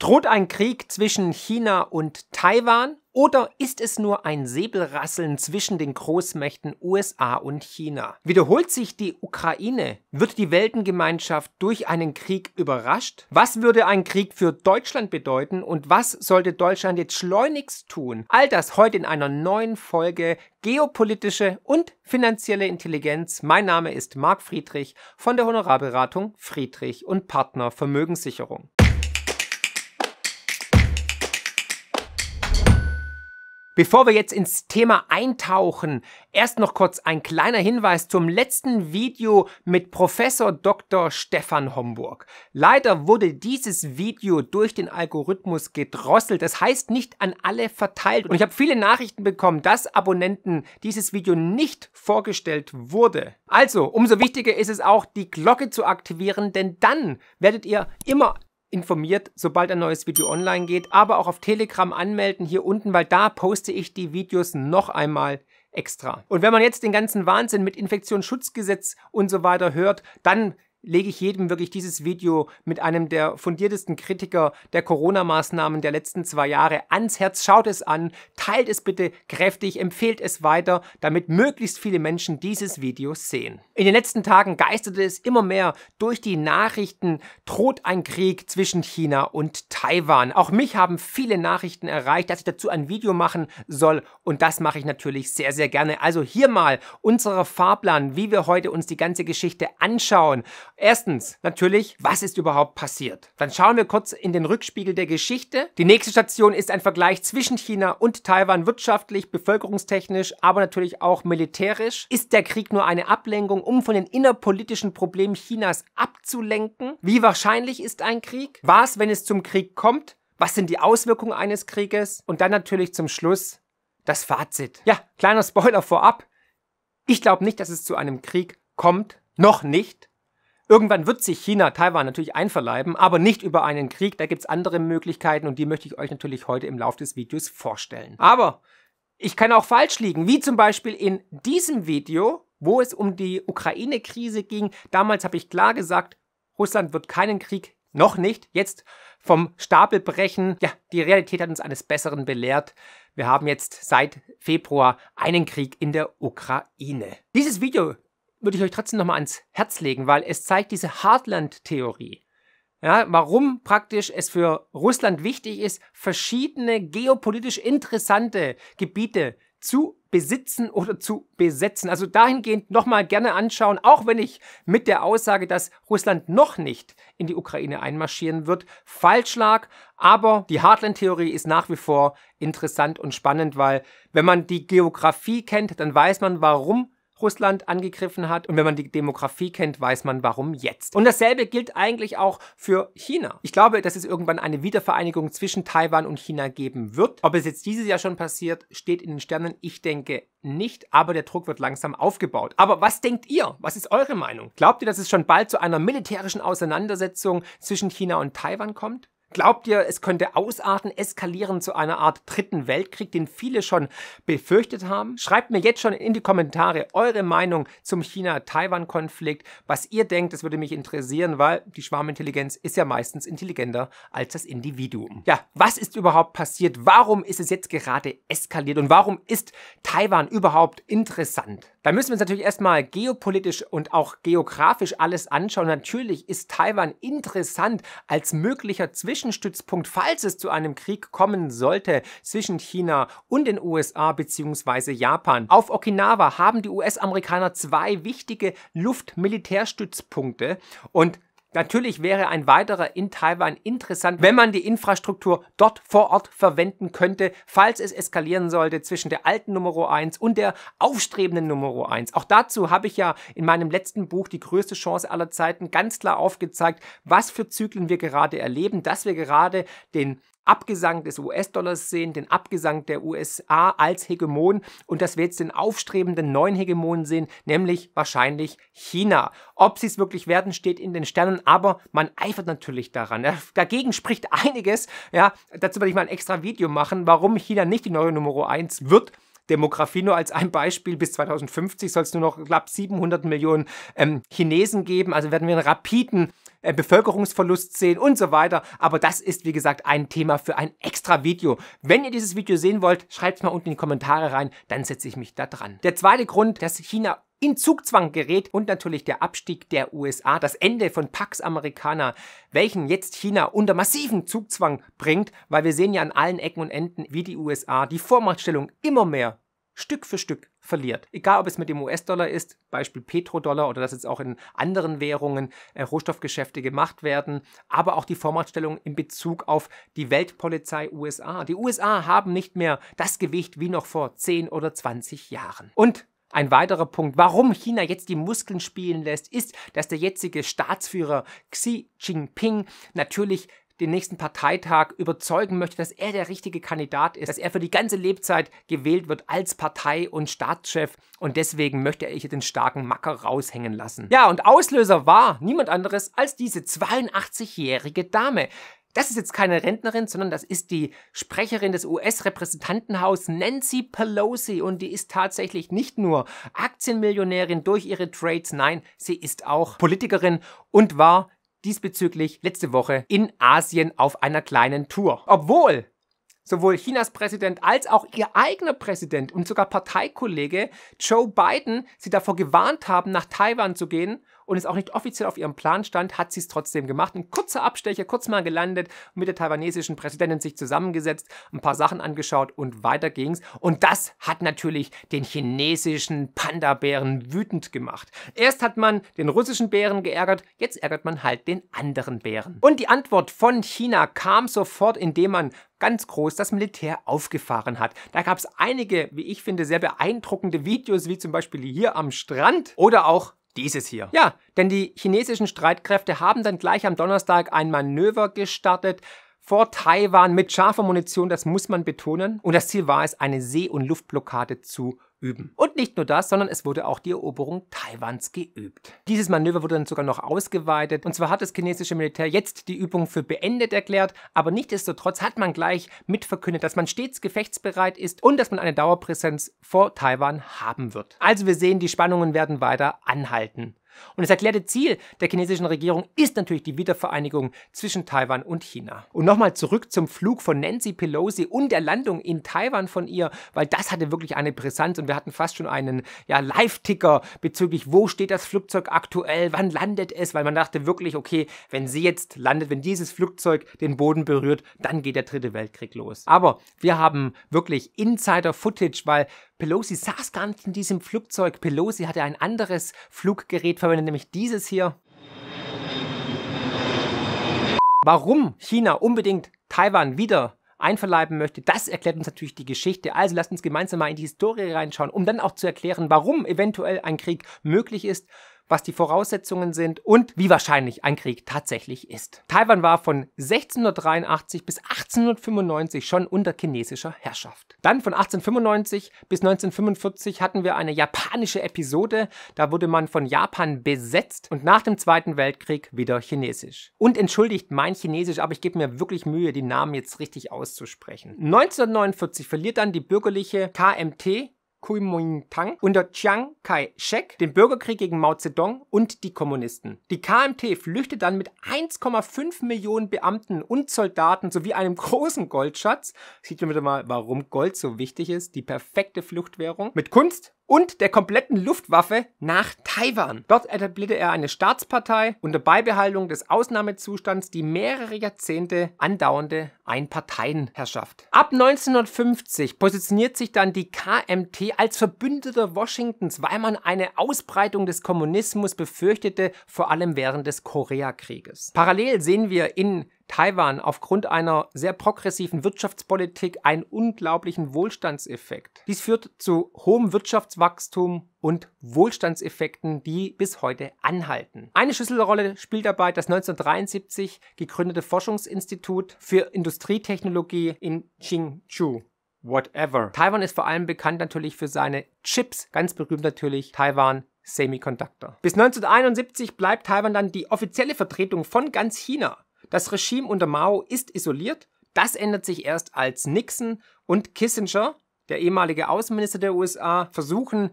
Droht ein Krieg zwischen China und Taiwan oder ist es nur ein Säbelrasseln zwischen den Großmächten USA und China? Wiederholt sich die Ukraine? Wird die Weltengemeinschaft durch einen Krieg überrascht? Was würde ein Krieg für Deutschland bedeuten und was sollte Deutschland jetzt schleunigst tun? All das heute in einer neuen Folge Geopolitische und finanzielle Intelligenz. Mein Name ist Marc Friedrich von der Honorarberatung Friedrich und Partner Vermögenssicherung. Bevor wir jetzt ins Thema eintauchen, erst noch kurz ein kleiner Hinweis zum letzten Video mit Professor Dr. Stefan Homburg. Leider wurde dieses Video durch den Algorithmus gedrosselt, das heißt nicht an alle verteilt. Und ich habe viele Nachrichten bekommen, dass Abonnenten dieses Video nicht vorgestellt wurde. Also, umso wichtiger ist es auch, die Glocke zu aktivieren, denn dann werdet ihr immer informiert, sobald ein neues Video online geht, aber auch auf Telegram anmelden hier unten, weil da poste ich die Videos noch einmal extra. Und wenn man jetzt den ganzen Wahnsinn mit Infektionsschutzgesetz und so weiter hört, dann lege ich jedem wirklich dieses Video mit einem der fundiertesten Kritiker der Corona-Maßnahmen der letzten zwei Jahre ans Herz. Schaut es an, teilt es bitte kräftig, empfehlt es weiter, damit möglichst viele Menschen dieses Video sehen. In den letzten Tagen geisterte es immer mehr durch die Nachrichten, droht ein Krieg zwischen China und Taiwan. Auch mich haben viele Nachrichten erreicht, dass ich dazu ein Video machen soll und das mache ich natürlich sehr, sehr gerne. Also hier mal unser Fahrplan, wie wir heute uns die ganze Geschichte anschauen Erstens, natürlich, was ist überhaupt passiert? Dann schauen wir kurz in den Rückspiegel der Geschichte. Die nächste Station ist ein Vergleich zwischen China und Taiwan wirtschaftlich, bevölkerungstechnisch, aber natürlich auch militärisch. Ist der Krieg nur eine Ablenkung, um von den innerpolitischen Problemen Chinas abzulenken? Wie wahrscheinlich ist ein Krieg? Was, wenn es zum Krieg kommt? Was sind die Auswirkungen eines Krieges? Und dann natürlich zum Schluss das Fazit. Ja, kleiner Spoiler vorab. Ich glaube nicht, dass es zu einem Krieg kommt. Noch nicht. Irgendwann wird sich China Taiwan natürlich einverleiben, aber nicht über einen Krieg. Da gibt es andere Möglichkeiten und die möchte ich euch natürlich heute im Laufe des Videos vorstellen. Aber ich kann auch falsch liegen, wie zum Beispiel in diesem Video, wo es um die Ukraine-Krise ging. Damals habe ich klar gesagt, Russland wird keinen Krieg, noch nicht, jetzt vom Stapel brechen. Ja, die Realität hat uns eines Besseren belehrt. Wir haben jetzt seit Februar einen Krieg in der Ukraine. Dieses Video würde ich euch trotzdem nochmal ans Herz legen, weil es zeigt diese Heartland-Theorie. Ja, warum praktisch es für Russland wichtig ist, verschiedene geopolitisch interessante Gebiete zu besitzen oder zu besetzen. Also dahingehend nochmal gerne anschauen, auch wenn ich mit der Aussage, dass Russland noch nicht in die Ukraine einmarschieren wird, falsch lag. Aber die Heartland-Theorie ist nach wie vor interessant und spannend, weil wenn man die Geografie kennt, dann weiß man, warum Russland angegriffen hat. Und wenn man die Demografie kennt, weiß man warum jetzt. Und dasselbe gilt eigentlich auch für China. Ich glaube, dass es irgendwann eine Wiedervereinigung zwischen Taiwan und China geben wird. Ob es jetzt dieses Jahr schon passiert, steht in den Sternen. Ich denke nicht, aber der Druck wird langsam aufgebaut. Aber was denkt ihr? Was ist eure Meinung? Glaubt ihr, dass es schon bald zu einer militärischen Auseinandersetzung zwischen China und Taiwan kommt? Glaubt ihr, es könnte ausarten, eskalieren zu einer Art dritten Weltkrieg, den viele schon befürchtet haben? Schreibt mir jetzt schon in die Kommentare eure Meinung zum China-Taiwan-Konflikt, was ihr denkt, das würde mich interessieren, weil die Schwarmintelligenz ist ja meistens intelligenter als das Individuum. Ja, was ist überhaupt passiert? Warum ist es jetzt gerade eskaliert und warum ist Taiwan überhaupt interessant? Da müssen wir uns natürlich erstmal geopolitisch und auch geografisch alles anschauen. Natürlich ist Taiwan interessant als möglicher Zwischenstützpunkt, falls es zu einem Krieg kommen sollte zwischen China und den USA bzw. Japan. Auf Okinawa haben die US-Amerikaner zwei wichtige Luftmilitärstützpunkte und Natürlich wäre ein weiterer in Taiwan interessant, wenn man die Infrastruktur dort vor Ort verwenden könnte, falls es eskalieren sollte zwischen der alten Nummer 1 und der aufstrebenden Nummer 1. Auch dazu habe ich ja in meinem letzten Buch die größte Chance aller Zeiten ganz klar aufgezeigt, was für Zyklen wir gerade erleben, dass wir gerade den Abgesang des US-Dollars sehen, den Abgesang der USA als Hegemon und dass wir jetzt den aufstrebenden neuen Hegemon sehen, nämlich wahrscheinlich China. Ob sie es wirklich werden, steht in den Sternen, aber man eifert natürlich daran. Dagegen spricht einiges. Ja, dazu werde ich mal ein extra Video machen, warum China nicht die neue Nummer 1 wird. Demografie nur als ein Beispiel. Bis 2050 soll es nur noch knapp 700 Millionen ähm, Chinesen geben. Also werden wir einen rapiden äh, Bevölkerungsverlust sehen und so weiter. Aber das ist, wie gesagt, ein Thema für ein extra Video. Wenn ihr dieses Video sehen wollt, schreibt es mal unten in die Kommentare rein, dann setze ich mich da dran. Der zweite Grund, dass China in Zugzwang gerät und natürlich der Abstieg der USA, das Ende von Pax Americana, welchen jetzt China unter massiven Zugzwang bringt, weil wir sehen ja an allen Ecken und Enden, wie die USA die Vormachtstellung immer mehr Stück für Stück verliert. Egal, ob es mit dem US-Dollar ist, Beispiel Petrodollar oder dass jetzt auch in anderen Währungen äh, Rohstoffgeschäfte gemacht werden, aber auch die Vormachtstellung in Bezug auf die Weltpolizei USA. Die USA haben nicht mehr das Gewicht wie noch vor 10 oder 20 Jahren. Und ein weiterer Punkt, warum China jetzt die Muskeln spielen lässt, ist, dass der jetzige Staatsführer Xi Jinping natürlich den nächsten Parteitag überzeugen möchte, dass er der richtige Kandidat ist, dass er für die ganze Lebzeit gewählt wird als Partei- und Staatschef und deswegen möchte er hier den starken Macker raushängen lassen. Ja, und Auslöser war niemand anderes als diese 82-jährige Dame. Das ist jetzt keine Rentnerin, sondern das ist die Sprecherin des US-Repräsentantenhauses Nancy Pelosi und die ist tatsächlich nicht nur Aktienmillionärin durch ihre Trades, nein, sie ist auch Politikerin und war diesbezüglich letzte Woche in Asien auf einer kleinen Tour. Obwohl sowohl Chinas Präsident als auch ihr eigener Präsident und sogar Parteikollege Joe Biden sie davor gewarnt haben, nach Taiwan zu gehen und es auch nicht offiziell auf ihrem Plan stand, hat sie es trotzdem gemacht. Ein kurzer Abstecher, kurz mal gelandet, mit der taiwanesischen Präsidentin sich zusammengesetzt, ein paar Sachen angeschaut und weiter ging's. Und das hat natürlich den chinesischen Panda-Bären wütend gemacht. Erst hat man den russischen Bären geärgert, jetzt ärgert man halt den anderen Bären. Und die Antwort von China kam sofort, indem man ganz groß das Militär aufgefahren hat. Da gab es einige, wie ich finde, sehr beeindruckende Videos, wie zum Beispiel hier am Strand oder auch dieses hier. Ja, denn die chinesischen Streitkräfte haben dann gleich am Donnerstag ein Manöver gestartet vor Taiwan mit scharfer Munition, das muss man betonen. Und das Ziel war es, eine See- und Luftblockade zu üben. Und nicht nur das, sondern es wurde auch die Eroberung Taiwans geübt. Dieses Manöver wurde dann sogar noch ausgeweitet und zwar hat das chinesische Militär jetzt die Übung für beendet erklärt, aber nichtsdestotrotz hat man gleich mitverkündet, dass man stets gefechtsbereit ist und dass man eine Dauerpräsenz vor Taiwan haben wird. Also wir sehen, die Spannungen werden weiter anhalten. Und das erklärte Ziel der chinesischen Regierung ist natürlich die Wiedervereinigung zwischen Taiwan und China. Und nochmal zurück zum Flug von Nancy Pelosi und der Landung in Taiwan von ihr, weil das hatte wirklich eine Brisanz und wir hatten fast schon einen ja, Live-Ticker bezüglich, wo steht das Flugzeug aktuell, wann landet es, weil man dachte wirklich, okay, wenn sie jetzt landet, wenn dieses Flugzeug den Boden berührt, dann geht der dritte Weltkrieg los. Aber wir haben wirklich Insider-Footage, weil Pelosi saß gar nicht in diesem Flugzeug. Pelosi hatte ein anderes Fluggerät verwendet, nämlich dieses hier. Warum China unbedingt Taiwan wieder einverleiben möchte, das erklärt uns natürlich die Geschichte. Also lasst uns gemeinsam mal in die Historie reinschauen, um dann auch zu erklären, warum eventuell ein Krieg möglich ist was die Voraussetzungen sind und wie wahrscheinlich ein Krieg tatsächlich ist. Taiwan war von 1683 bis 1895 schon unter chinesischer Herrschaft. Dann von 1895 bis 1945 hatten wir eine japanische Episode, da wurde man von Japan besetzt und nach dem Zweiten Weltkrieg wieder chinesisch. Und entschuldigt mein Chinesisch, aber ich gebe mir wirklich Mühe, die Namen jetzt richtig auszusprechen. 1949 verliert dann die bürgerliche KMT Kuomintang unter Chiang Kai-shek, den Bürgerkrieg gegen Mao Zedong und die Kommunisten. Die KMT flüchtet dann mit 1,5 Millionen Beamten und Soldaten sowie einem großen Goldschatz, sieht man wieder mal, warum Gold so wichtig ist, die perfekte Fluchtwährung, mit Kunst und der kompletten Luftwaffe nach Taiwan. Dort etablierte er eine Staatspartei unter Beibehaltung des Ausnahmezustands die mehrere Jahrzehnte andauernde Einparteienherrschaft. Ab 1950 positioniert sich dann die KMT als Verbündeter Washingtons, weil man eine Ausbreitung des Kommunismus befürchtete, vor allem während des Koreakrieges. Parallel sehen wir in Taiwan aufgrund einer sehr progressiven Wirtschaftspolitik einen unglaublichen Wohlstandseffekt. Dies führt zu hohem Wirtschaftswachstum und Wohlstandseffekten, die bis heute anhalten. Eine Schlüsselrolle spielt dabei das 1973 gegründete Forschungsinstitut für Industrietechnologie in Qingzhou. Whatever. Taiwan ist vor allem bekannt natürlich für seine Chips, ganz berühmt natürlich Taiwan Semiconductor. Bis 1971 bleibt Taiwan dann die offizielle Vertretung von ganz China. Das Regime unter Mao ist isoliert. Das ändert sich erst, als Nixon und Kissinger, der ehemalige Außenminister der USA, versuchen,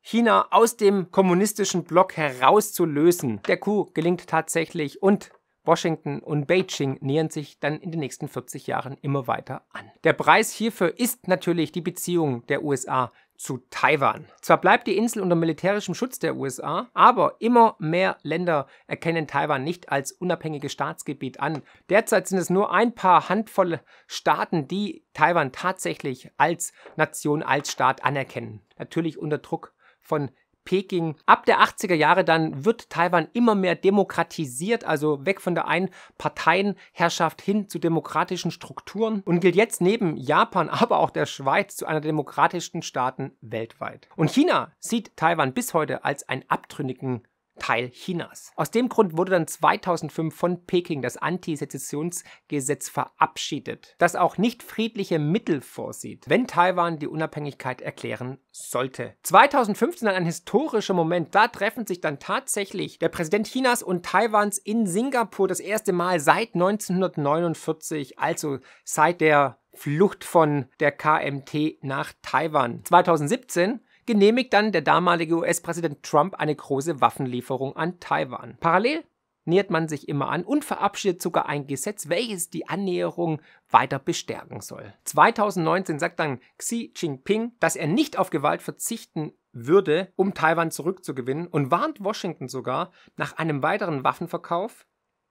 China aus dem kommunistischen Block herauszulösen. Der Coup gelingt tatsächlich und Washington und Beijing nähern sich dann in den nächsten 40 Jahren immer weiter an. Der Preis hierfür ist natürlich die Beziehung der USA zu Taiwan. Zwar bleibt die Insel unter militärischem Schutz der USA, aber immer mehr Länder erkennen Taiwan nicht als unabhängiges Staatsgebiet an. Derzeit sind es nur ein paar Handvoll Staaten, die Taiwan tatsächlich als Nation, als Staat anerkennen. Natürlich unter Druck von Peking. Ab der 80er Jahre dann wird Taiwan immer mehr demokratisiert, also weg von der Einparteienherrschaft hin zu demokratischen Strukturen und gilt jetzt neben Japan, aber auch der Schweiz zu einer demokratischsten Staaten weltweit. Und China sieht Taiwan bis heute als einen abtrünnigen Teil Chinas. Aus dem Grund wurde dann 2005 von Peking das Anti-Sezessionsgesetz verabschiedet, das auch nicht friedliche Mittel vorsieht, wenn Taiwan die Unabhängigkeit erklären sollte. 2015 dann ein historischer Moment, da treffen sich dann tatsächlich der Präsident Chinas und Taiwans in Singapur das erste Mal seit 1949, also seit der Flucht von der KMT nach Taiwan. 2017 genehmigt dann der damalige US-Präsident Trump eine große Waffenlieferung an Taiwan. Parallel nähert man sich immer an und verabschiedet sogar ein Gesetz, welches die Annäherung weiter bestärken soll. 2019 sagt dann Xi Jinping, dass er nicht auf Gewalt verzichten würde, um Taiwan zurückzugewinnen und warnt Washington sogar nach einem weiteren Waffenverkauf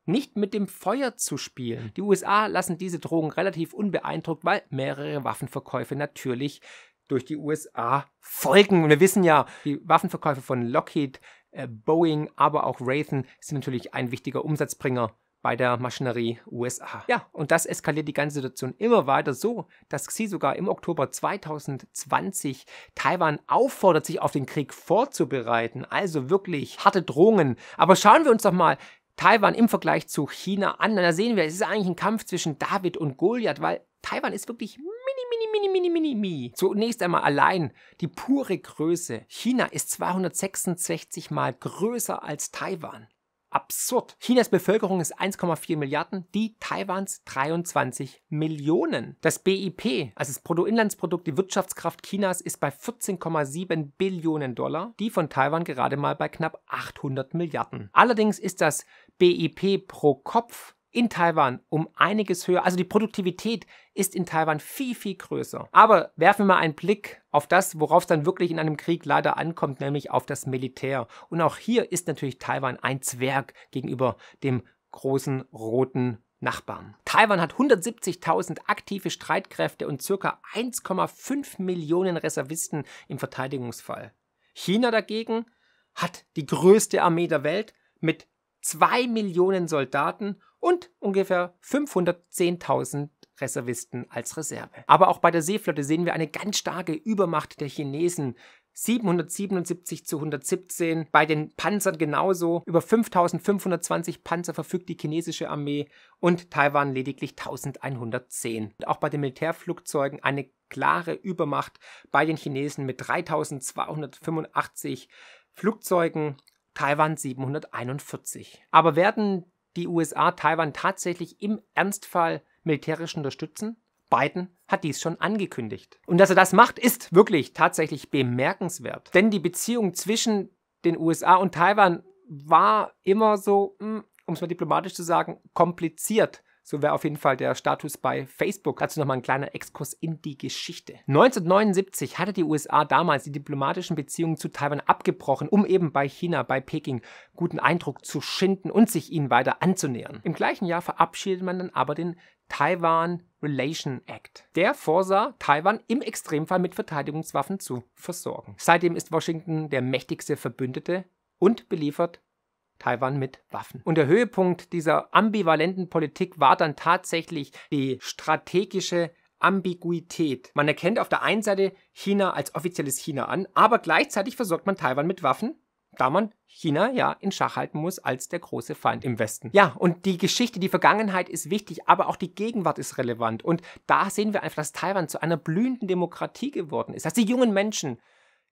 nicht mit dem Feuer zu spielen. Die USA lassen diese Drogen relativ unbeeindruckt, weil mehrere Waffenverkäufe natürlich durch die USA folgen. Und wir wissen ja, die Waffenverkäufe von Lockheed, äh, Boeing, aber auch Raytheon sind natürlich ein wichtiger Umsatzbringer bei der Maschinerie USA. Ja, und das eskaliert die ganze Situation immer weiter so, dass Xi sogar im Oktober 2020 Taiwan auffordert, sich auf den Krieg vorzubereiten. Also wirklich harte Drohungen. Aber schauen wir uns doch mal Taiwan im Vergleich zu China an. da sehen wir, es ist eigentlich ein Kampf zwischen David und Goliath, weil Taiwan ist wirklich mini, mini, mini, mini. mini. Zunächst einmal allein die pure Größe. China ist 266 mal größer als Taiwan. Absurd. Chinas Bevölkerung ist 1,4 Milliarden, die Taiwans 23 Millionen. Das BIP, also das Bruttoinlandsprodukt, die Wirtschaftskraft Chinas, ist bei 14,7 Billionen Dollar, die von Taiwan gerade mal bei knapp 800 Milliarden. Allerdings ist das BIP pro Kopf in Taiwan um einiges höher. Also die Produktivität ist in Taiwan viel, viel größer. Aber werfen wir mal einen Blick auf das, worauf es dann wirklich in einem Krieg leider ankommt, nämlich auf das Militär. Und auch hier ist natürlich Taiwan ein Zwerg gegenüber dem großen roten Nachbarn. Taiwan hat 170.000 aktive Streitkräfte und ca. 1,5 Millionen Reservisten im Verteidigungsfall. China dagegen hat die größte Armee der Welt mit 2 Millionen Soldaten und ungefähr 510.000 Reservisten als Reserve. Aber auch bei der Seeflotte sehen wir eine ganz starke Übermacht der Chinesen. 777 zu 117, bei den Panzern genauso. Über 5520 Panzer verfügt die chinesische Armee und Taiwan lediglich 1110. Auch bei den Militärflugzeugen eine klare Übermacht bei den Chinesen mit 3285 Flugzeugen Taiwan 741. Aber werden die USA Taiwan tatsächlich im Ernstfall militärisch unterstützen? Biden hat dies schon angekündigt. Und dass er das macht, ist wirklich tatsächlich bemerkenswert. Denn die Beziehung zwischen den USA und Taiwan war immer so, hm, um es mal diplomatisch zu sagen, kompliziert. So wäre auf jeden Fall der Status bei Facebook. Dazu nochmal ein kleiner Exkurs in die Geschichte. 1979 hatte die USA damals die diplomatischen Beziehungen zu Taiwan abgebrochen, um eben bei China, bei Peking guten Eindruck zu schinden und sich ihnen weiter anzunähern. Im gleichen Jahr verabschiedet man dann aber den Taiwan Relation Act. Der vorsah, Taiwan im Extremfall mit Verteidigungswaffen zu versorgen. Seitdem ist Washington der mächtigste Verbündete und beliefert Taiwan mit Waffen. Und der Höhepunkt dieser ambivalenten Politik war dann tatsächlich die strategische Ambiguität. Man erkennt auf der einen Seite China als offizielles China an, aber gleichzeitig versorgt man Taiwan mit Waffen, da man China ja in Schach halten muss als der große Feind im Westen. Ja, und die Geschichte, die Vergangenheit ist wichtig, aber auch die Gegenwart ist relevant. Und da sehen wir einfach, dass Taiwan zu einer blühenden Demokratie geworden ist, dass die jungen Menschen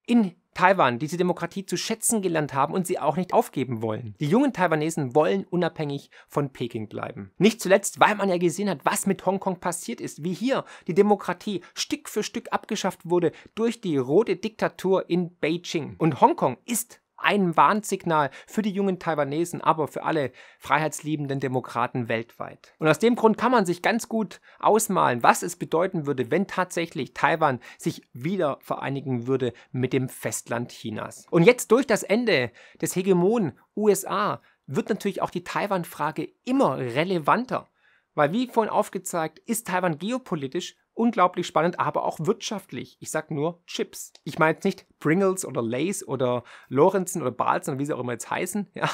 in Taiwan diese Demokratie zu schätzen gelernt haben und sie auch nicht aufgeben wollen. Die jungen Taiwanesen wollen unabhängig von Peking bleiben. Nicht zuletzt, weil man ja gesehen hat, was mit Hongkong passiert ist, wie hier die Demokratie Stück für Stück abgeschafft wurde durch die rote Diktatur in Beijing. Und Hongkong ist einem Warnsignal für die jungen Taiwanesen, aber für alle freiheitsliebenden Demokraten weltweit. Und aus dem Grund kann man sich ganz gut ausmalen, was es bedeuten würde, wenn tatsächlich Taiwan sich wieder vereinigen würde mit dem Festland Chinas. Und jetzt durch das Ende des Hegemonen USA wird natürlich auch die Taiwan-Frage immer relevanter. Weil, wie vorhin aufgezeigt, ist Taiwan geopolitisch unglaublich spannend, aber auch wirtschaftlich. Ich sage nur Chips. Ich meine jetzt nicht Pringles oder Lays oder Lorenzen oder Balzen oder wie sie auch immer jetzt heißen, ja,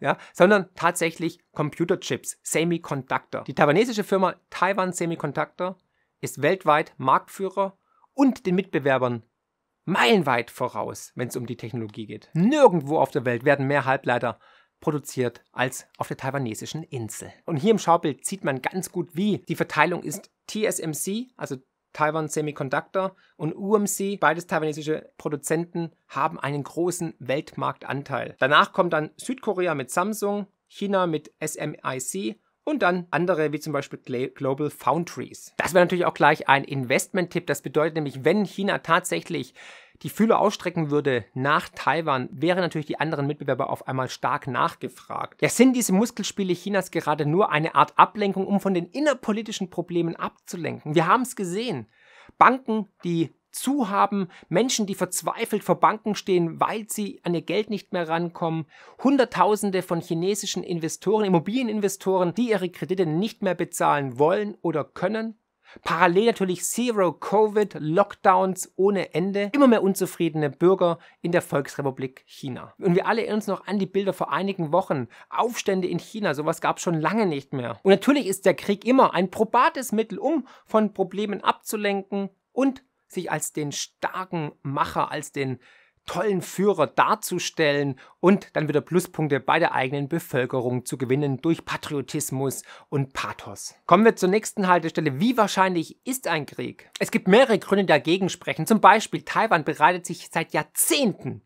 ja, sondern tatsächlich Computerchips, Semiconductor. Die taiwanesische Firma Taiwan Semiconductor ist weltweit Marktführer und den Mitbewerbern meilenweit voraus, wenn es um die Technologie geht. Nirgendwo auf der Welt werden mehr Halbleiter produziert als auf der taiwanesischen Insel. Und hier im Schaubild sieht man ganz gut, wie die Verteilung ist. TSMC, also Taiwan Semiconductor und UMC, beides taiwanesische Produzenten, haben einen großen Weltmarktanteil. Danach kommt dann Südkorea mit Samsung, China mit SMIC und dann andere wie zum Beispiel Global Foundries. Das wäre natürlich auch gleich ein Investment-Tipp. Das bedeutet nämlich, wenn China tatsächlich die Fühler ausstrecken würde nach Taiwan, wären natürlich die anderen Mitbewerber auf einmal stark nachgefragt. Ja, sind diese Muskelspiele Chinas gerade nur eine Art Ablenkung, um von den innerpolitischen Problemen abzulenken? Wir haben es gesehen. Banken, die zuhaben, Menschen, die verzweifelt vor Banken stehen, weil sie an ihr Geld nicht mehr rankommen, Hunderttausende von chinesischen Investoren, Immobilieninvestoren, die ihre Kredite nicht mehr bezahlen wollen oder können. Parallel natürlich Zero-Covid-Lockdowns ohne Ende, immer mehr unzufriedene Bürger in der Volksrepublik China. Und wir alle erinnern uns noch an die Bilder vor einigen Wochen. Aufstände in China, sowas gab es schon lange nicht mehr. Und natürlich ist der Krieg immer ein probates Mittel, um von Problemen abzulenken und sich als den starken Macher, als den tollen Führer darzustellen und dann wieder Pluspunkte bei der eigenen Bevölkerung zu gewinnen durch Patriotismus und Pathos. Kommen wir zur nächsten Haltestelle. Wie wahrscheinlich ist ein Krieg? Es gibt mehrere Gründe, die dagegen sprechen. Zum Beispiel Taiwan bereitet sich seit Jahrzehnten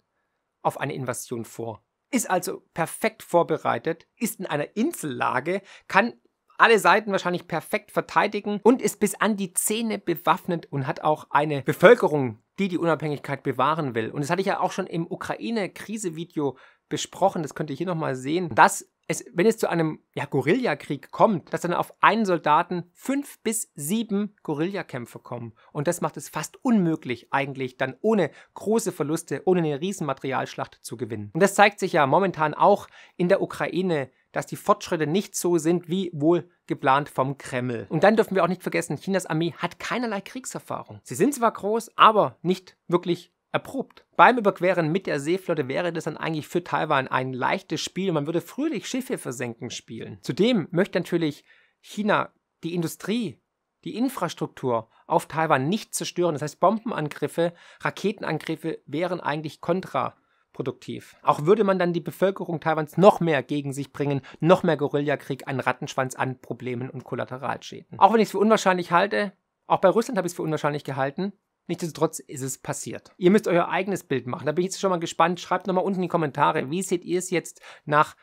auf eine Invasion vor. Ist also perfekt vorbereitet, ist in einer Insellage, kann alle Seiten wahrscheinlich perfekt verteidigen und ist bis an die Zähne bewaffnet und hat auch eine Bevölkerung, die die Unabhängigkeit bewahren will. Und das hatte ich ja auch schon im Ukraine-Krise-Video besprochen, das könnt ihr hier nochmal sehen, dass es, wenn es zu einem ja, Guerillakrieg kommt, dass dann auf einen Soldaten fünf bis sieben Guerillakämpfe kommen. Und das macht es fast unmöglich, eigentlich dann ohne große Verluste, ohne eine Riesenmaterialschlacht zu gewinnen. Und das zeigt sich ja momentan auch in der Ukraine dass die Fortschritte nicht so sind wie wohl geplant vom Kreml. Und dann dürfen wir auch nicht vergessen, Chinas Armee hat keinerlei Kriegserfahrung. Sie sind zwar groß, aber nicht wirklich erprobt. Beim Überqueren mit der Seeflotte wäre das dann eigentlich für Taiwan ein leichtes Spiel man würde fröhlich Schiffe versenken spielen. Zudem möchte natürlich China die Industrie, die Infrastruktur auf Taiwan nicht zerstören. Das heißt, Bombenangriffe, Raketenangriffe wären eigentlich kontra kontraproduktiv. Auch würde man dann die Bevölkerung Taiwans noch mehr gegen sich bringen, noch mehr Guerillakrieg, einen Rattenschwanz an Problemen und Kollateralschäden. Auch wenn ich es für unwahrscheinlich halte, auch bei Russland habe ich es für unwahrscheinlich gehalten, Nichtsdestotrotz ist es passiert. Ihr müsst euer eigenes Bild machen. Da bin ich jetzt schon mal gespannt. Schreibt nochmal unten in die Kommentare, wie seht ihr es jetzt nach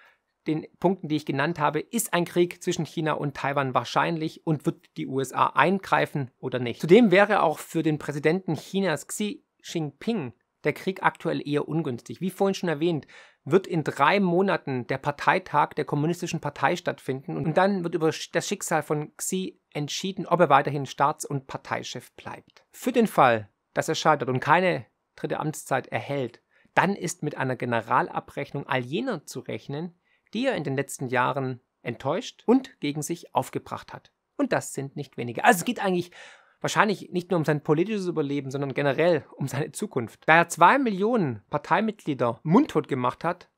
den Punkten, die ich genannt habe. Ist ein Krieg zwischen China und Taiwan wahrscheinlich und wird die USA eingreifen oder nicht? Zudem wäre auch für den Präsidenten Chinas Xi Jinping der Krieg aktuell eher ungünstig. Wie vorhin schon erwähnt, wird in drei Monaten der Parteitag der Kommunistischen Partei stattfinden und dann wird über das Schicksal von Xi entschieden, ob er weiterhin Staats- und Parteichef bleibt. Für den Fall, dass er scheitert und keine dritte Amtszeit erhält, dann ist mit einer Generalabrechnung all jener zu rechnen, die er in den letzten Jahren enttäuscht und gegen sich aufgebracht hat. Und das sind nicht wenige. Also es geht eigentlich Wahrscheinlich nicht nur um sein politisches Überleben, sondern generell um seine Zukunft. Da er zwei Millionen Parteimitglieder mundtot gemacht hat,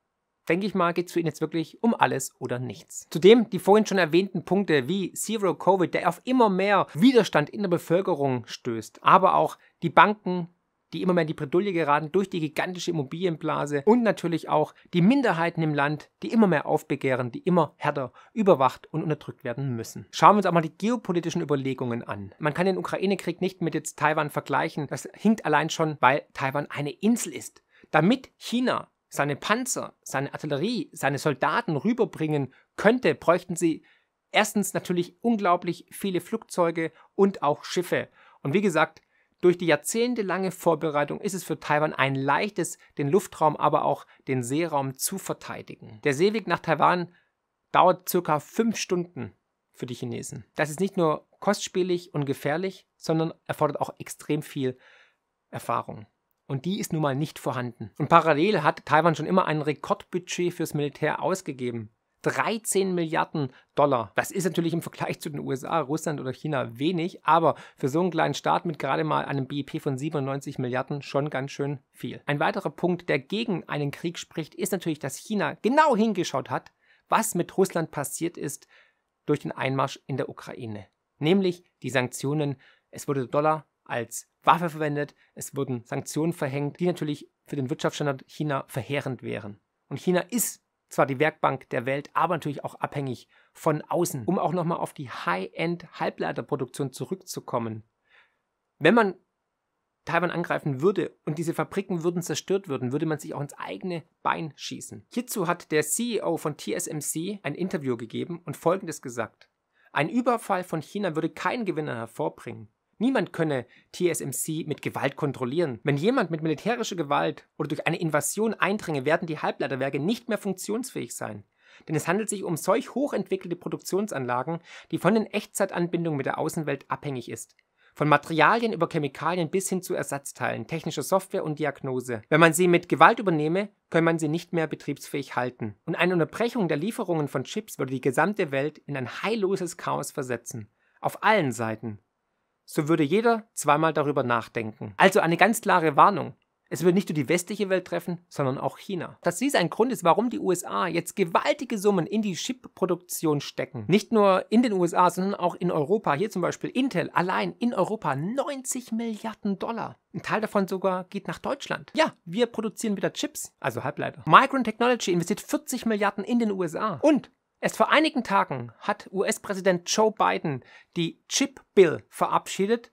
denke ich mal, geht es für ihn jetzt wirklich um alles oder nichts. Zudem die vorhin schon erwähnten Punkte wie Zero Covid, der auf immer mehr Widerstand in der Bevölkerung stößt, aber auch die Banken, die immer mehr in die Bredouille geraten durch die gigantische Immobilienblase und natürlich auch die Minderheiten im Land, die immer mehr aufbegehren, die immer härter überwacht und unterdrückt werden müssen. Schauen wir uns auch mal die geopolitischen Überlegungen an. Man kann den Ukraine-Krieg nicht mit jetzt Taiwan vergleichen. Das hinkt allein schon, weil Taiwan eine Insel ist. Damit China seine Panzer, seine Artillerie, seine Soldaten rüberbringen könnte, bräuchten sie erstens natürlich unglaublich viele Flugzeuge und auch Schiffe. Und wie gesagt, durch die jahrzehntelange Vorbereitung ist es für Taiwan ein leichtes, den Luftraum, aber auch den Seeraum zu verteidigen. Der Seeweg nach Taiwan dauert circa fünf Stunden für die Chinesen. Das ist nicht nur kostspielig und gefährlich, sondern erfordert auch extrem viel Erfahrung. Und die ist nun mal nicht vorhanden. Und parallel hat Taiwan schon immer ein Rekordbudget fürs Militär ausgegeben. 13 Milliarden Dollar. Das ist natürlich im Vergleich zu den USA, Russland oder China wenig, aber für so einen kleinen Staat mit gerade mal einem BIP von 97 Milliarden schon ganz schön viel. Ein weiterer Punkt, der gegen einen Krieg spricht, ist natürlich, dass China genau hingeschaut hat, was mit Russland passiert ist durch den Einmarsch in der Ukraine. Nämlich die Sanktionen. Es wurde der Dollar als Waffe verwendet, es wurden Sanktionen verhängt, die natürlich für den Wirtschaftsstandard China verheerend wären. Und China ist zwar die Werkbank der Welt, aber natürlich auch abhängig von außen. Um auch nochmal auf die High-End-Halbleiterproduktion zurückzukommen. Wenn man Taiwan angreifen würde und diese Fabriken würden zerstört würden, würde man sich auch ins eigene Bein schießen. Hierzu hat der CEO von TSMC ein Interview gegeben und Folgendes gesagt. Ein Überfall von China würde keinen Gewinner hervorbringen. Niemand könne TSMC mit Gewalt kontrollieren. Wenn jemand mit militärischer Gewalt oder durch eine Invasion eindringe, werden die Halbleiterwerke nicht mehr funktionsfähig sein. Denn es handelt sich um solch hochentwickelte Produktionsanlagen, die von den Echtzeitanbindungen mit der Außenwelt abhängig ist. Von Materialien über Chemikalien bis hin zu Ersatzteilen, technischer Software und Diagnose. Wenn man sie mit Gewalt übernehme, könne man sie nicht mehr betriebsfähig halten. Und eine Unterbrechung der Lieferungen von Chips würde die gesamte Welt in ein heilloses Chaos versetzen. Auf allen Seiten so würde jeder zweimal darüber nachdenken. Also eine ganz klare Warnung. Es wird nicht nur die westliche Welt treffen, sondern auch China. Dass dies ein Grund ist, warum die USA jetzt gewaltige Summen in die Chip-Produktion stecken. Nicht nur in den USA, sondern auch in Europa. Hier zum Beispiel Intel allein in Europa 90 Milliarden Dollar. Ein Teil davon sogar geht nach Deutschland. Ja, wir produzieren wieder Chips, also Halbleiter. Micron Technology investiert 40 Milliarden in den USA. Und Erst vor einigen Tagen hat US-Präsident Joe Biden die Chip Bill verabschiedet,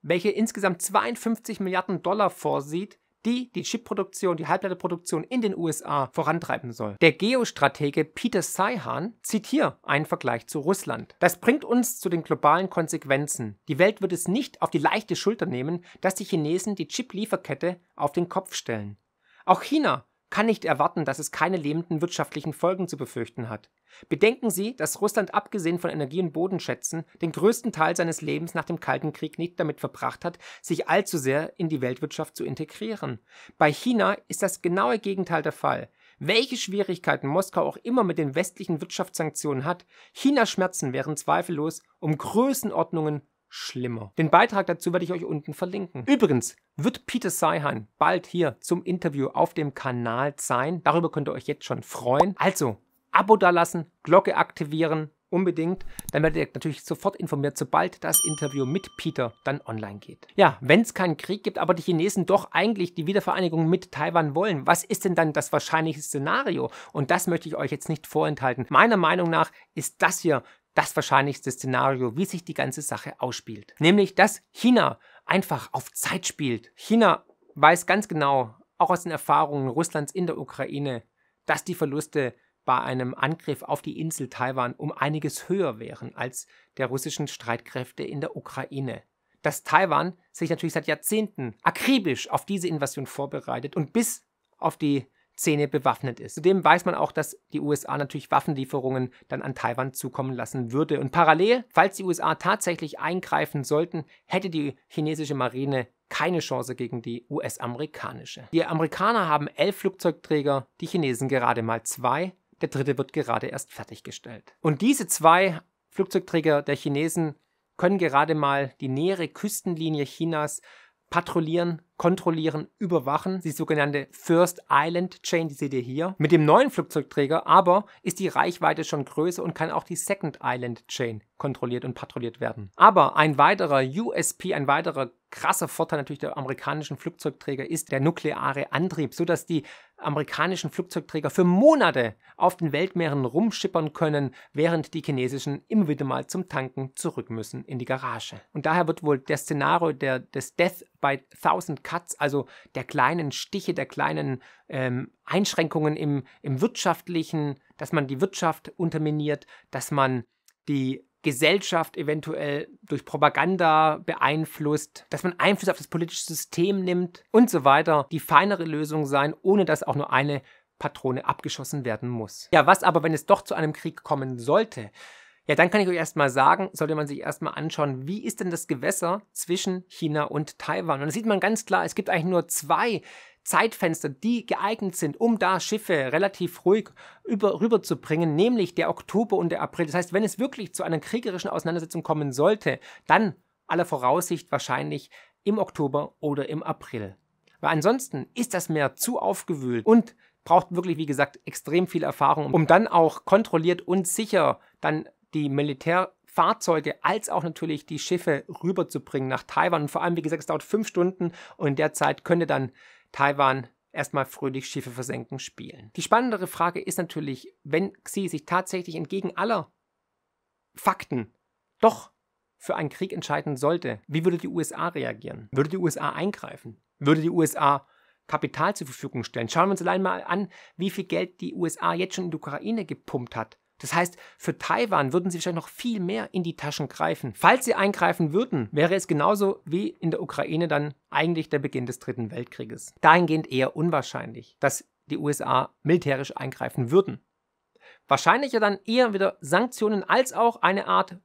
welche insgesamt 52 Milliarden Dollar vorsieht, die die Chipproduktion, die Halbleiterproduktion in den USA vorantreiben soll. Der Geostratege Peter Seihan zieht hier einen Vergleich zu Russland. Das bringt uns zu den globalen Konsequenzen. Die Welt wird es nicht auf die leichte Schulter nehmen, dass die Chinesen die Chip-Lieferkette auf den Kopf stellen. Auch China kann nicht erwarten, dass es keine lebenden wirtschaftlichen Folgen zu befürchten hat. Bedenken Sie, dass Russland abgesehen von Energie- und Bodenschätzen den größten Teil seines Lebens nach dem Kalten Krieg nicht damit verbracht hat, sich allzu sehr in die Weltwirtschaft zu integrieren. Bei China ist das genaue Gegenteil der Fall. Welche Schwierigkeiten Moskau auch immer mit den westlichen Wirtschaftssanktionen hat, Chinas Schmerzen wären zweifellos um Größenordnungen schlimmer. Den Beitrag dazu werde ich euch unten verlinken. Übrigens wird Peter Seihan bald hier zum Interview auf dem Kanal sein. Darüber könnt ihr euch jetzt schon freuen. Also, Abo dalassen, Glocke aktivieren, unbedingt. Dann werdet ihr natürlich sofort informiert, sobald das Interview mit Peter dann online geht. Ja, wenn es keinen Krieg gibt, aber die Chinesen doch eigentlich die Wiedervereinigung mit Taiwan wollen, was ist denn dann das wahrscheinlichste Szenario? Und das möchte ich euch jetzt nicht vorenthalten. Meiner Meinung nach ist das hier das wahrscheinlichste Szenario, wie sich die ganze Sache ausspielt. Nämlich, dass China einfach auf Zeit spielt. China weiß ganz genau, auch aus den Erfahrungen Russlands in der Ukraine, dass die Verluste bei einem Angriff auf die Insel Taiwan um einiges höher wären als der russischen Streitkräfte in der Ukraine. Dass Taiwan sich natürlich seit Jahrzehnten akribisch auf diese Invasion vorbereitet und bis auf die Szene bewaffnet ist. Zudem weiß man auch, dass die USA natürlich Waffenlieferungen dann an Taiwan zukommen lassen würde. Und parallel, falls die USA tatsächlich eingreifen sollten, hätte die chinesische Marine keine Chance gegen die US-amerikanische. Die Amerikaner haben elf Flugzeugträger, die Chinesen gerade mal zwei. Der dritte wird gerade erst fertiggestellt. Und diese zwei Flugzeugträger der Chinesen können gerade mal die nähere Küstenlinie Chinas patrouillieren, kontrollieren, überwachen. Die sogenannte First Island Chain, die seht ihr hier. Mit dem neuen Flugzeugträger aber ist die Reichweite schon größer und kann auch die Second Island Chain kontrolliert und patrouilliert werden. Aber ein weiterer USP, ein weiterer krasser Vorteil natürlich der amerikanischen Flugzeugträger ist der nukleare Antrieb, sodass die amerikanischen Flugzeugträger für Monate auf den Weltmeeren rumschippern können, während die chinesischen immer wieder mal zum Tanken zurück müssen in die Garage. Und daher wird wohl der Szenario der, des Death by Thousand Cuts, also der kleinen Stiche, der kleinen ähm, Einschränkungen im, im wirtschaftlichen, dass man die Wirtschaft unterminiert, dass man die Gesellschaft eventuell durch Propaganda beeinflusst, dass man Einfluss auf das politische System nimmt und so weiter, die feinere Lösung sein, ohne dass auch nur eine Patrone abgeschossen werden muss. Ja, was aber, wenn es doch zu einem Krieg kommen sollte? Ja, dann kann ich euch erstmal sagen, sollte man sich erstmal anschauen, wie ist denn das Gewässer zwischen China und Taiwan? Und da sieht man ganz klar, es gibt eigentlich nur zwei Zeitfenster, die geeignet sind, um da Schiffe relativ ruhig über, rüberzubringen, nämlich der Oktober und der April. Das heißt, wenn es wirklich zu einer kriegerischen Auseinandersetzung kommen sollte, dann aller Voraussicht wahrscheinlich im Oktober oder im April. Weil ansonsten ist das Meer zu aufgewühlt und braucht wirklich, wie gesagt, extrem viel Erfahrung, um dann auch kontrolliert und sicher dann die Militärfahrzeuge als auch natürlich die Schiffe rüberzubringen nach Taiwan. Und vor allem, wie gesagt, es dauert fünf Stunden und in der Zeit könnte dann Taiwan erstmal fröhlich Schiffe versenken spielen. Die spannendere Frage ist natürlich, wenn Xi sich tatsächlich entgegen aller Fakten doch für einen Krieg entscheiden sollte, wie würde die USA reagieren? Würde die USA eingreifen? Würde die USA Kapital zur Verfügung stellen? Schauen wir uns allein mal an, wie viel Geld die USA jetzt schon in die Ukraine gepumpt hat. Das heißt, für Taiwan würden sie wahrscheinlich noch viel mehr in die Taschen greifen. Falls sie eingreifen würden, wäre es genauso wie in der Ukraine dann eigentlich der Beginn des Dritten Weltkrieges. Dahingehend eher unwahrscheinlich, dass die USA militärisch eingreifen würden. Wahrscheinlicher dann eher wieder Sanktionen als auch eine Art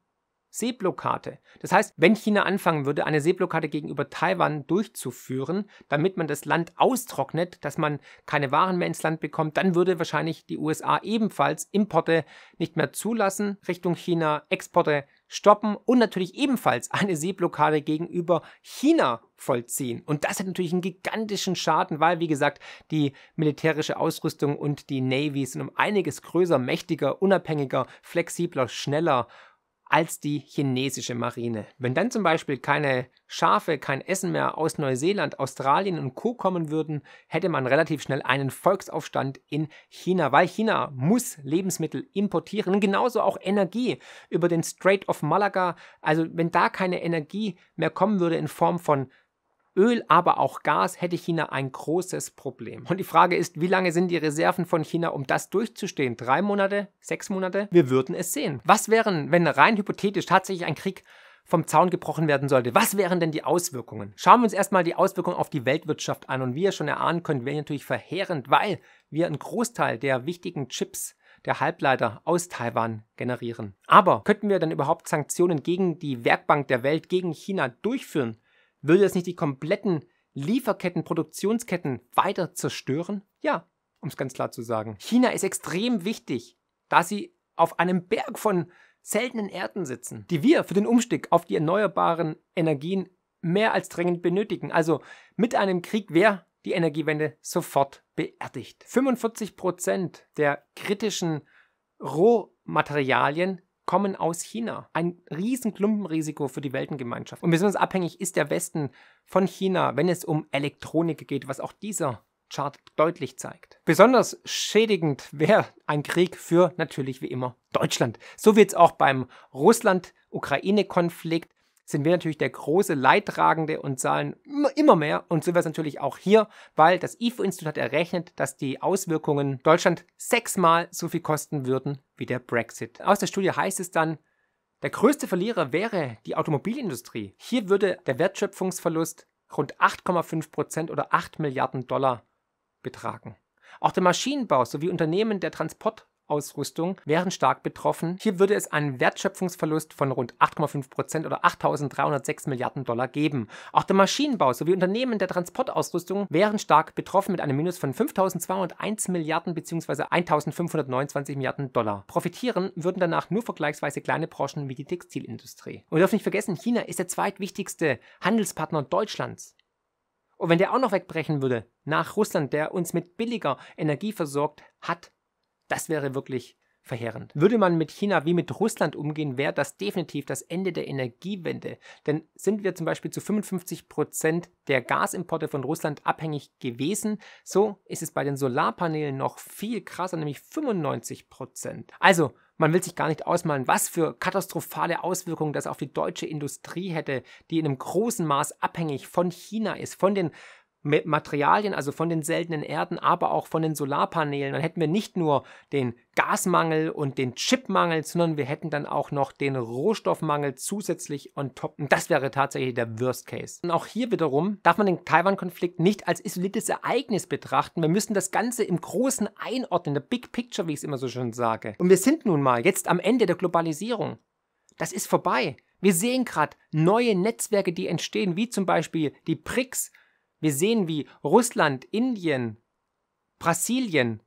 Seeblockade. Das heißt, wenn China anfangen würde, eine Seeblockade gegenüber Taiwan durchzuführen, damit man das Land austrocknet, dass man keine Waren mehr ins Land bekommt, dann würde wahrscheinlich die USA ebenfalls Importe nicht mehr zulassen Richtung China, Exporte stoppen und natürlich ebenfalls eine Seeblockade gegenüber China vollziehen. Und das hat natürlich einen gigantischen Schaden, weil, wie gesagt, die militärische Ausrüstung und die Navy sind um einiges größer, mächtiger, unabhängiger, flexibler, schneller als die chinesische Marine. Wenn dann zum Beispiel keine Schafe, kein Essen mehr aus Neuseeland, Australien und Co kommen würden, hätte man relativ schnell einen Volksaufstand in China, weil China muss Lebensmittel importieren, genauso auch Energie über den Strait of Malaga. Also wenn da keine Energie mehr kommen würde in Form von Öl, aber auch Gas hätte China ein großes Problem. Und die Frage ist, wie lange sind die Reserven von China, um das durchzustehen? Drei Monate? Sechs Monate? Wir würden es sehen. Was wären, wenn rein hypothetisch tatsächlich ein Krieg vom Zaun gebrochen werden sollte. Was wären denn die Auswirkungen? Schauen wir uns erstmal die Auswirkungen auf die Weltwirtschaft an. Und wie ihr schon erahnen könnt, wäre natürlich verheerend, weil wir einen Großteil der wichtigen Chips der Halbleiter aus Taiwan generieren. Aber könnten wir dann überhaupt Sanktionen gegen die Werkbank der Welt, gegen China durchführen? Würde das nicht die kompletten Lieferketten, Produktionsketten weiter zerstören? Ja, um es ganz klar zu sagen. China ist extrem wichtig, da sie auf einem Berg von seltenen Erden sitzen, die wir für den Umstieg auf die erneuerbaren Energien mehr als dringend benötigen. Also mit einem Krieg wäre die Energiewende sofort beerdigt. 45 Prozent der kritischen Rohmaterialien kommen aus China. Ein riesen Klumpenrisiko für die Weltengemeinschaft. Und besonders abhängig ist der Westen von China, wenn es um Elektronik geht, was auch dieser Chart deutlich zeigt. Besonders schädigend wäre ein Krieg für natürlich wie immer Deutschland. So wird es auch beim Russland-Ukraine-Konflikt sind wir natürlich der große Leidtragende und zahlen immer mehr. Und so wäre es natürlich auch hier, weil das IFO-Institut hat errechnet, dass die Auswirkungen Deutschland sechsmal so viel kosten würden wie der Brexit. Aus der Studie heißt es dann, der größte Verlierer wäre die Automobilindustrie. Hier würde der Wertschöpfungsverlust rund 8,5 Prozent oder 8 Milliarden Dollar betragen. Auch der Maschinenbau sowie Unternehmen der Transport- Ausrüstung wären stark betroffen. Hier würde es einen Wertschöpfungsverlust von rund 8,5 Prozent oder 8.306 Milliarden Dollar geben. Auch der Maschinenbau sowie Unternehmen der Transportausrüstung wären stark betroffen mit einem Minus von 5.201 Milliarden bzw. 1.529 Milliarden Dollar. Profitieren würden danach nur vergleichsweise kleine Branchen wie die Textilindustrie. Und wir dürfen nicht vergessen, China ist der zweitwichtigste Handelspartner Deutschlands. Und wenn der auch noch wegbrechen würde, nach Russland, der uns mit billiger Energie versorgt hat, das wäre wirklich verheerend. Würde man mit China wie mit Russland umgehen, wäre das definitiv das Ende der Energiewende. Denn sind wir zum Beispiel zu 55 Prozent der Gasimporte von Russland abhängig gewesen, so ist es bei den Solarpanelen noch viel krasser, nämlich 95 Prozent. Also, man will sich gar nicht ausmalen, was für katastrophale Auswirkungen das auf die deutsche Industrie hätte, die in einem großen Maß abhängig von China ist, von den Materialien, also von den seltenen Erden, aber auch von den Solarpanelen. Dann hätten wir nicht nur den Gasmangel und den Chipmangel, sondern wir hätten dann auch noch den Rohstoffmangel zusätzlich on top. Und das wäre tatsächlich der Worst Case. Und auch hier wiederum darf man den Taiwan-Konflikt nicht als isoliertes Ereignis betrachten. Wir müssen das Ganze im Großen einordnen, der Big Picture, wie ich es immer so schön sage. Und wir sind nun mal jetzt am Ende der Globalisierung. Das ist vorbei. Wir sehen gerade neue Netzwerke, die entstehen, wie zum Beispiel die BRICS wir sehen, wie Russland, Indien, Brasilien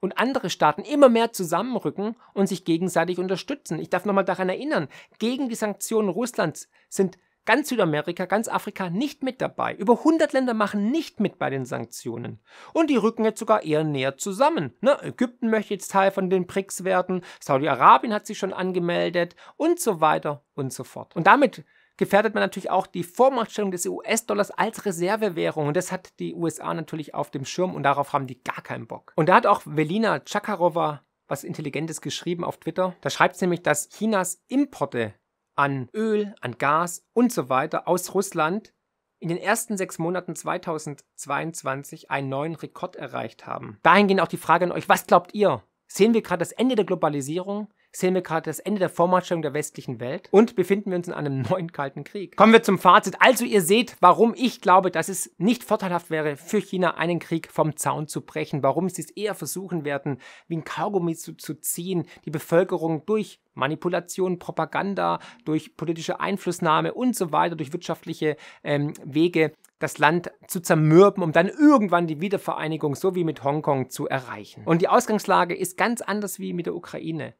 und andere Staaten immer mehr zusammenrücken und sich gegenseitig unterstützen. Ich darf nochmal daran erinnern, gegen die Sanktionen Russlands sind ganz Südamerika, ganz Afrika nicht mit dabei. Über 100 Länder machen nicht mit bei den Sanktionen. Und die rücken jetzt sogar eher näher zusammen. Ne? Ägypten möchte jetzt Teil von den BRICS werden, Saudi-Arabien hat sich schon angemeldet und so weiter und so fort. Und damit gefährdet man natürlich auch die Vormachtstellung des US-Dollars als Reservewährung. Und das hat die USA natürlich auf dem Schirm und darauf haben die gar keinen Bock. Und da hat auch Velina Chakarova was Intelligentes geschrieben auf Twitter. Da schreibt sie nämlich, dass Chinas Importe an Öl, an Gas und so weiter aus Russland in den ersten sechs Monaten 2022 einen neuen Rekord erreicht haben. Dahingehend auch die Frage an euch, was glaubt ihr? Sehen wir gerade das Ende der Globalisierung? sehen wir gerade das Ende der Vormachtstellung der westlichen Welt und befinden wir uns in einem neuen Kalten Krieg. Kommen wir zum Fazit. Also ihr seht, warum ich glaube, dass es nicht vorteilhaft wäre, für China einen Krieg vom Zaun zu brechen, warum sie es eher versuchen werden, wie ein Kaugummi zu, zu ziehen, die Bevölkerung durch Manipulation, Propaganda, durch politische Einflussnahme und so weiter, durch wirtschaftliche ähm, Wege das Land zu zermürben, um dann irgendwann die Wiedervereinigung, so wie mit Hongkong, zu erreichen. Und die Ausgangslage ist ganz anders wie mit der Ukraine.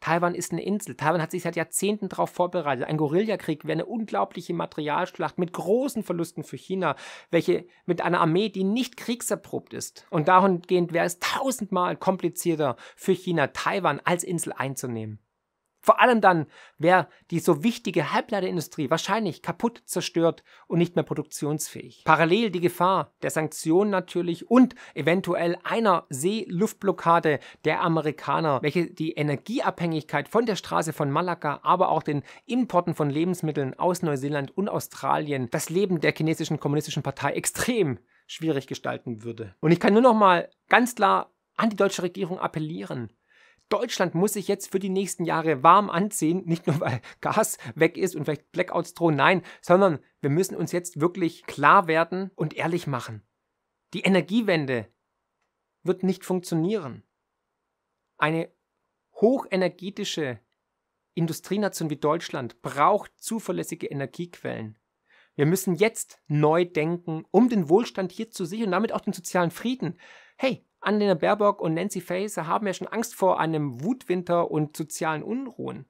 Taiwan ist eine Insel. Taiwan hat sich seit Jahrzehnten darauf vorbereitet. Ein Guerillakrieg wäre eine unglaubliche Materialschlacht mit großen Verlusten für China, welche mit einer Armee, die nicht kriegserprobt ist. Und dahingehend wäre es tausendmal komplizierter für China, Taiwan als Insel einzunehmen. Vor allem dann wäre die so wichtige Halbleiterindustrie wahrscheinlich kaputt, zerstört und nicht mehr produktionsfähig. Parallel die Gefahr der Sanktionen natürlich und eventuell einer Seeluftblockade der Amerikaner, welche die Energieabhängigkeit von der Straße von Malakka, aber auch den Importen von Lebensmitteln aus Neuseeland und Australien das Leben der chinesischen kommunistischen Partei extrem schwierig gestalten würde. Und ich kann nur noch mal ganz klar an die deutsche Regierung appellieren. Deutschland muss sich jetzt für die nächsten Jahre warm anziehen, nicht nur weil Gas weg ist und vielleicht Blackouts drohen, nein, sondern wir müssen uns jetzt wirklich klar werden und ehrlich machen. Die Energiewende wird nicht funktionieren. Eine hochenergetische Industrienation wie Deutschland braucht zuverlässige Energiequellen. Wir müssen jetzt neu denken, um den Wohlstand hier zu sichern und damit auch den sozialen Frieden. Hey, Annalena Baerbock und Nancy Faeser haben ja schon Angst vor einem Wutwinter und sozialen Unruhen.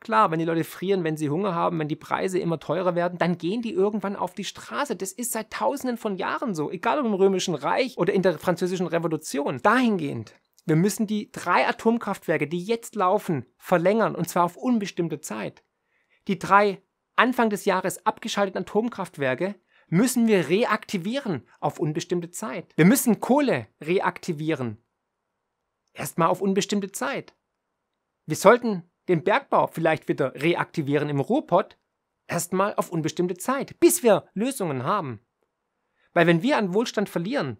Klar, wenn die Leute frieren, wenn sie Hunger haben, wenn die Preise immer teurer werden, dann gehen die irgendwann auf die Straße. Das ist seit tausenden von Jahren so, egal ob im Römischen Reich oder in der Französischen Revolution. Dahingehend, wir müssen die drei Atomkraftwerke, die jetzt laufen, verlängern und zwar auf unbestimmte Zeit. Die drei Anfang des Jahres abgeschalteten Atomkraftwerke müssen wir reaktivieren auf unbestimmte Zeit. Wir müssen Kohle reaktivieren. Erstmal auf unbestimmte Zeit. Wir sollten den Bergbau vielleicht wieder reaktivieren im Ruhrpott. Erstmal auf unbestimmte Zeit, bis wir Lösungen haben. Weil wenn wir an Wohlstand verlieren,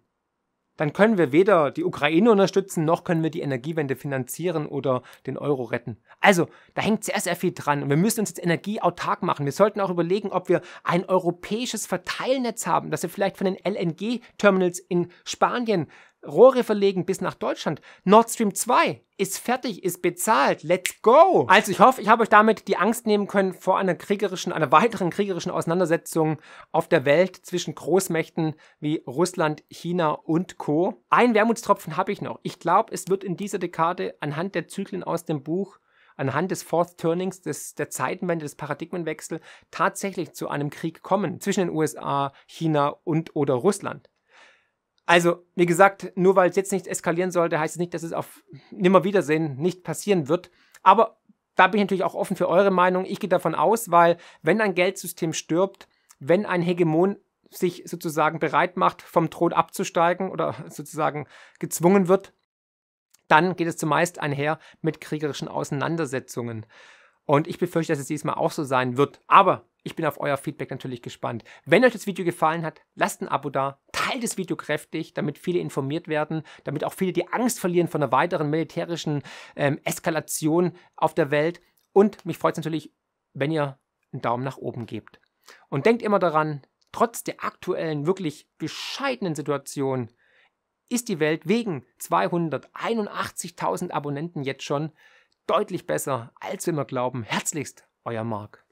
dann können wir weder die Ukraine unterstützen, noch können wir die Energiewende finanzieren oder den Euro retten. Also, da hängt sehr, sehr viel dran. Und wir müssen uns jetzt energieautark machen. Wir sollten auch überlegen, ob wir ein europäisches Verteilnetz haben, das wir vielleicht von den LNG-Terminals in Spanien Rohre verlegen bis nach Deutschland. Nord Stream 2 ist fertig, ist bezahlt. Let's go! Also ich hoffe, ich habe euch damit die Angst nehmen können vor einer kriegerischen, einer weiteren kriegerischen Auseinandersetzung auf der Welt zwischen Großmächten wie Russland, China und Co. Ein Wermutstropfen habe ich noch. Ich glaube, es wird in dieser Dekade anhand der Zyklen aus dem Buch anhand des Fourth Turnings, des, der Zeitenwende, des Paradigmenwechsels tatsächlich zu einem Krieg kommen zwischen den USA, China und oder Russland. Also, wie gesagt, nur weil es jetzt nicht eskalieren sollte, heißt es nicht, dass es auf Nimmerwiedersehen nicht passieren wird. Aber da bin ich natürlich auch offen für eure Meinung. Ich gehe davon aus, weil wenn ein Geldsystem stirbt, wenn ein Hegemon sich sozusagen bereit macht, vom Thron abzusteigen oder sozusagen gezwungen wird, dann geht es zumeist einher mit kriegerischen Auseinandersetzungen. Und ich befürchte, dass es diesmal auch so sein wird. Aber ich bin auf euer Feedback natürlich gespannt. Wenn euch das Video gefallen hat, lasst ein Abo da, teilt das Video kräftig, damit viele informiert werden, damit auch viele die Angst verlieren von einer weiteren militärischen ähm, Eskalation auf der Welt. Und mich freut es natürlich, wenn ihr einen Daumen nach oben gebt. Und denkt immer daran, trotz der aktuellen, wirklich bescheidenen Situation, ist die Welt wegen 281.000 Abonnenten jetzt schon deutlich besser, als wir immer glauben. Herzlichst, euer Marc.